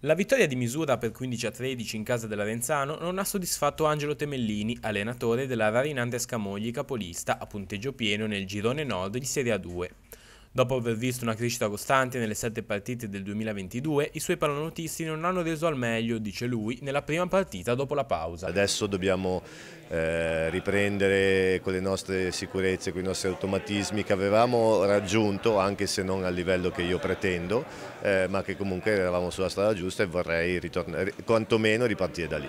La vittoria di misura per 15 a 13 in casa dell'Arenzano non ha soddisfatto Angelo Temellini, allenatore della Rarinante Scamogli capolista a punteggio pieno nel girone nord di Serie A2. Dopo aver visto una crescita costante nelle sette partite del 2022, i suoi pallanuotisti non hanno reso al meglio, dice lui, nella prima partita dopo la pausa. Adesso dobbiamo eh, riprendere con le nostre sicurezze, con i nostri automatismi che avevamo raggiunto, anche se non al livello che io pretendo, eh, ma che comunque eravamo sulla strada giusta e vorrei ritornare, quantomeno ripartire da lì.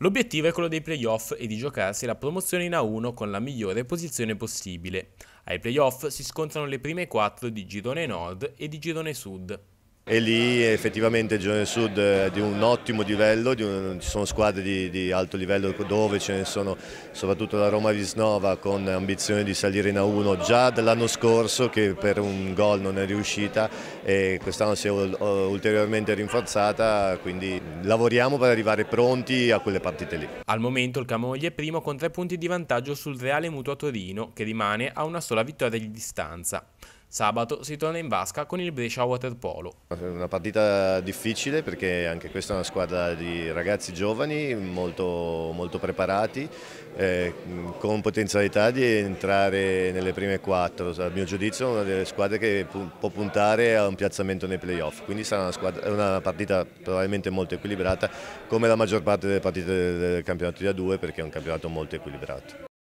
L'obiettivo è quello dei playoff e di giocarsi la promozione in A1 con la migliore posizione possibile. Ai playoff si scontrano le prime quattro di Girone Nord e di Girone Sud. E lì effettivamente il Girone Sud è eh, di un ottimo livello, un, ci sono squadre di, di, alto livello dove ce ne sono, soprattutto la Roma Visnova con ambizione di salire in A1 già dall'anno scorso che per un gol non è riuscita e quest'anno si è eh, ulteriormente rinforzata, quindi lavoriamo per arrivare pronti a quelle partite lì. Al momento il Camoglie è primo con tre punti di vantaggio sul Reale Mutuo Torino che rimane a una sola vittoria di distanza. Sabato si torna in vasca con il Brescia Waterpolo. Una partita difficile perché anche questa è una squadra di ragazzi giovani molto, molto preparati eh, con potenzialità di entrare nelle prime quattro. A mio giudizio è una delle squadre che può puntare a un piazzamento nei playoff, quindi sarà una, squadra, una, partita probabilmente molto equilibrata come la maggior parte delle partite del campionato di A2 perché è un campionato molto equilibrato.